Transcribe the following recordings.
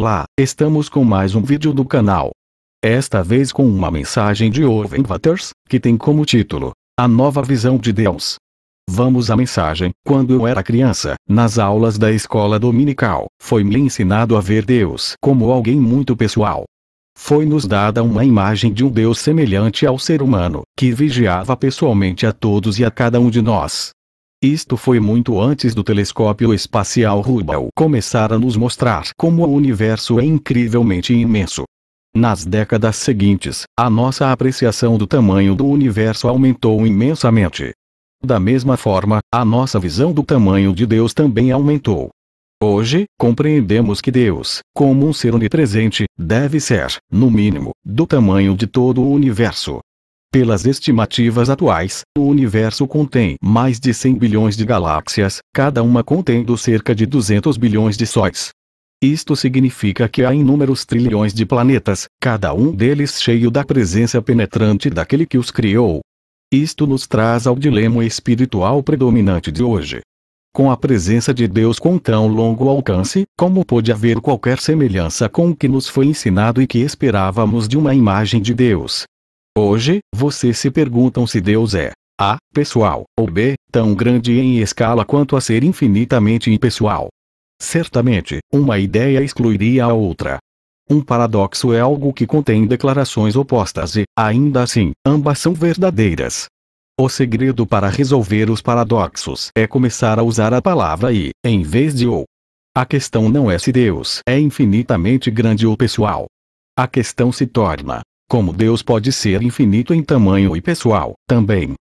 Olá, estamos com mais um vídeo do canal. Esta vez com uma mensagem de Owen Waters, que tem como título, A Nova Visão de Deus. Vamos à mensagem, quando eu era criança, nas aulas da escola dominical, foi-me ensinado a ver Deus como alguém muito pessoal. Foi-nos dada uma imagem de um Deus semelhante ao ser humano, que vigiava pessoalmente a todos e a cada um de nós, isto foi muito antes do telescópio espacial Hubble começar a nos mostrar como o universo é incrivelmente imenso. Nas décadas seguintes, a nossa apreciação do tamanho do universo aumentou imensamente. Da mesma forma, a nossa visão do tamanho de Deus também aumentou. Hoje, compreendemos que Deus, como um ser onipresente, deve ser, no mínimo, do tamanho de todo o universo. Pelas estimativas atuais, o universo contém mais de 100 bilhões de galáxias, cada uma contendo cerca de 200 bilhões de sóis. Isto significa que há inúmeros trilhões de planetas, cada um deles cheio da presença penetrante daquele que os criou. Isto nos traz ao dilema espiritual predominante de hoje. Com a presença de Deus com tão longo alcance, como pôde haver qualquer semelhança com o que nos foi ensinado e que esperávamos de uma imagem de Deus, Hoje, vocês se perguntam se Deus é A, pessoal, ou B, tão grande em escala quanto a ser infinitamente impessoal. Certamente, uma ideia excluiria a outra. Um paradoxo é algo que contém declarações opostas e, ainda assim, ambas são verdadeiras. O segredo para resolver os paradoxos é começar a usar a palavra e, em vez de ou. A questão não é se Deus é infinitamente grande ou pessoal. A questão se torna como Deus pode ser infinito em tamanho e pessoal, também.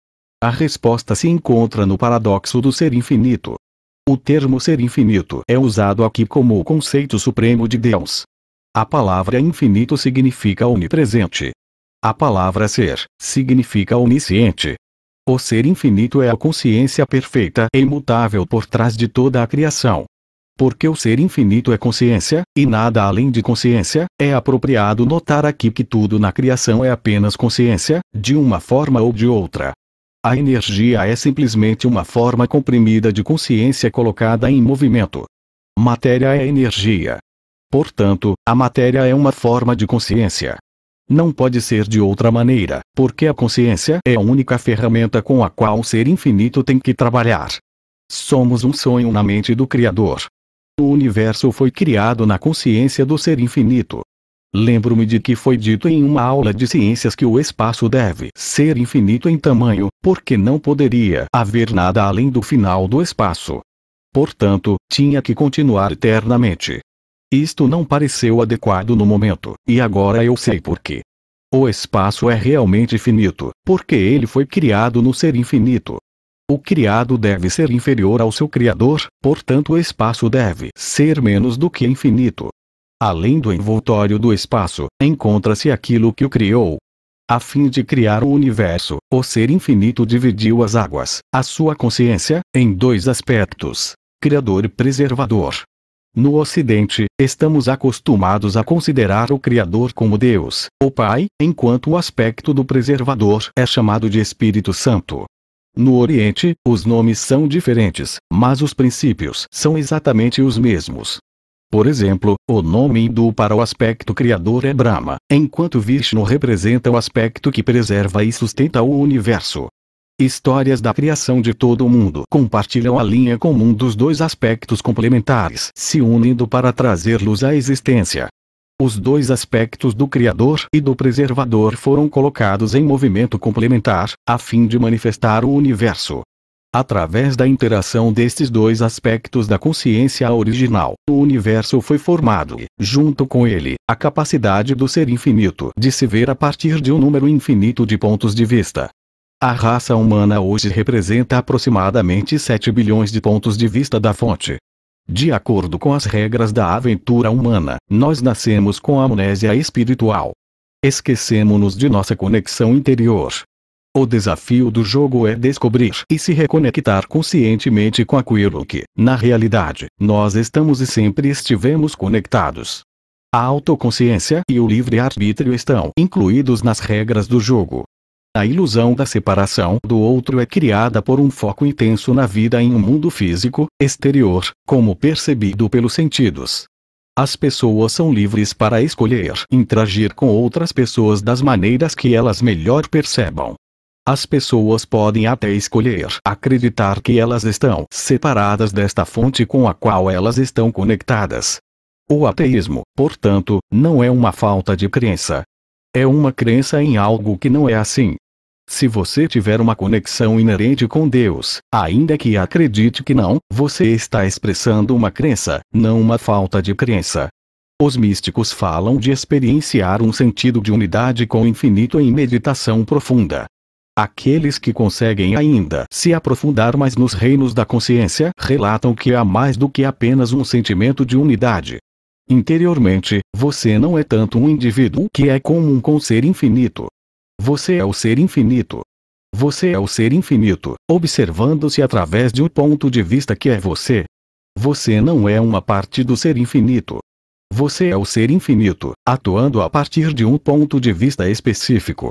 A resposta se encontra no paradoxo do ser infinito. O termo ser infinito é usado aqui como o conceito supremo de Deus. A palavra infinito significa onipresente. A palavra ser significa onisciente. O ser infinito é a consciência perfeita e imutável por trás de toda a criação. Porque o ser infinito é consciência, e nada além de consciência, é apropriado notar aqui que tudo na criação é apenas consciência, de uma forma ou de outra. A energia é simplesmente uma forma comprimida de consciência colocada em movimento. Matéria é energia. Portanto, a matéria é uma forma de consciência. Não pode ser de outra maneira, porque a consciência é a única ferramenta com a qual o ser infinito tem que trabalhar. Somos um sonho na mente do Criador. O universo foi criado na consciência do ser infinito. Lembro-me de que foi dito em uma aula de ciências que o espaço deve ser infinito em tamanho, porque não poderia haver nada além do final do espaço. Portanto, tinha que continuar eternamente. Isto não pareceu adequado no momento, e agora eu sei por quê. O espaço é realmente finito, porque ele foi criado no ser infinito. O criado deve ser inferior ao seu criador, portanto o espaço deve ser menos do que infinito. Além do envoltório do espaço, encontra-se aquilo que o criou. A fim de criar o universo, o ser infinito dividiu as águas, a sua consciência, em dois aspectos: criador e preservador. No Ocidente, estamos acostumados a considerar o Criador como Deus, o Pai, enquanto o aspecto do preservador é chamado de Espírito Santo. No Oriente, os nomes são diferentes, mas os princípios são exatamente os mesmos. Por exemplo, o nome hindu para o aspecto criador é Brahma, enquanto Vishnu representa o aspecto que preserva e sustenta o universo. Histórias da criação de todo o mundo compartilham a linha comum dos dois aspectos complementares se unindo para trazer luz à existência. Os dois aspectos do Criador e do Preservador foram colocados em movimento complementar, a fim de manifestar o universo. Através da interação destes dois aspectos da consciência original, o universo foi formado e, junto com ele, a capacidade do ser infinito de se ver a partir de um número infinito de pontos de vista. A raça humana hoje representa aproximadamente 7 bilhões de pontos de vista da fonte. De acordo com as regras da aventura humana, nós nascemos com amnésia espiritual. Esquecemos-nos de nossa conexão interior. O desafio do jogo é descobrir e se reconectar conscientemente com aquilo que, na realidade, nós estamos e sempre estivemos conectados. A autoconsciência e o livre-arbítrio estão incluídos nas regras do jogo. A ilusão da separação do outro é criada por um foco intenso na vida em um mundo físico, exterior, como percebido pelos sentidos. As pessoas são livres para escolher interagir com outras pessoas das maneiras que elas melhor percebam. As pessoas podem até escolher acreditar que elas estão separadas desta fonte com a qual elas estão conectadas. O ateísmo, portanto, não é uma falta de crença. É uma crença em algo que não é assim. Se você tiver uma conexão inerente com Deus, ainda que acredite que não, você está expressando uma crença, não uma falta de crença. Os místicos falam de experienciar um sentido de unidade com o infinito em meditação profunda. Aqueles que conseguem ainda se aprofundar mais nos reinos da consciência relatam que há mais do que apenas um sentimento de unidade. Interiormente, você não é tanto um indivíduo que é comum com um ser infinito, você é o ser infinito. Você é o ser infinito, observando-se através de um ponto de vista que é você. Você não é uma parte do ser infinito. Você é o ser infinito, atuando a partir de um ponto de vista específico.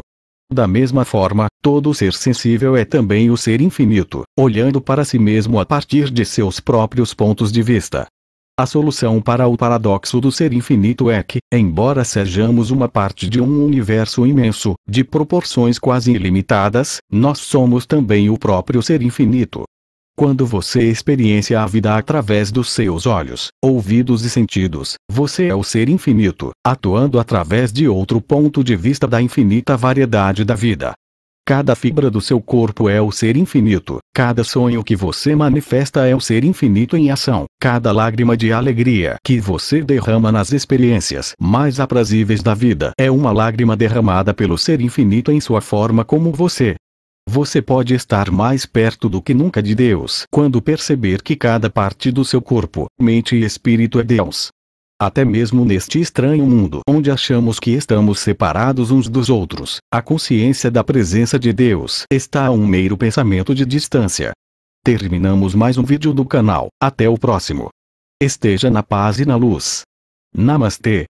Da mesma forma, todo ser sensível é também o ser infinito, olhando para si mesmo a partir de seus próprios pontos de vista. A solução para o paradoxo do ser infinito é que, embora sejamos uma parte de um universo imenso, de proporções quase ilimitadas, nós somos também o próprio ser infinito. Quando você experiencia a vida através dos seus olhos, ouvidos e sentidos, você é o ser infinito, atuando através de outro ponto de vista da infinita variedade da vida. Cada fibra do seu corpo é o ser infinito. Cada sonho que você manifesta é o ser infinito em ação. Cada lágrima de alegria que você derrama nas experiências mais aprazíveis da vida é uma lágrima derramada pelo ser infinito em sua forma como você. Você pode estar mais perto do que nunca de Deus quando perceber que cada parte do seu corpo, mente e espírito é Deus. Até mesmo neste estranho mundo onde achamos que estamos separados uns dos outros, a consciência da presença de Deus está a um meiro pensamento de distância. Terminamos mais um vídeo do canal, até o próximo. Esteja na paz e na luz. Namastê.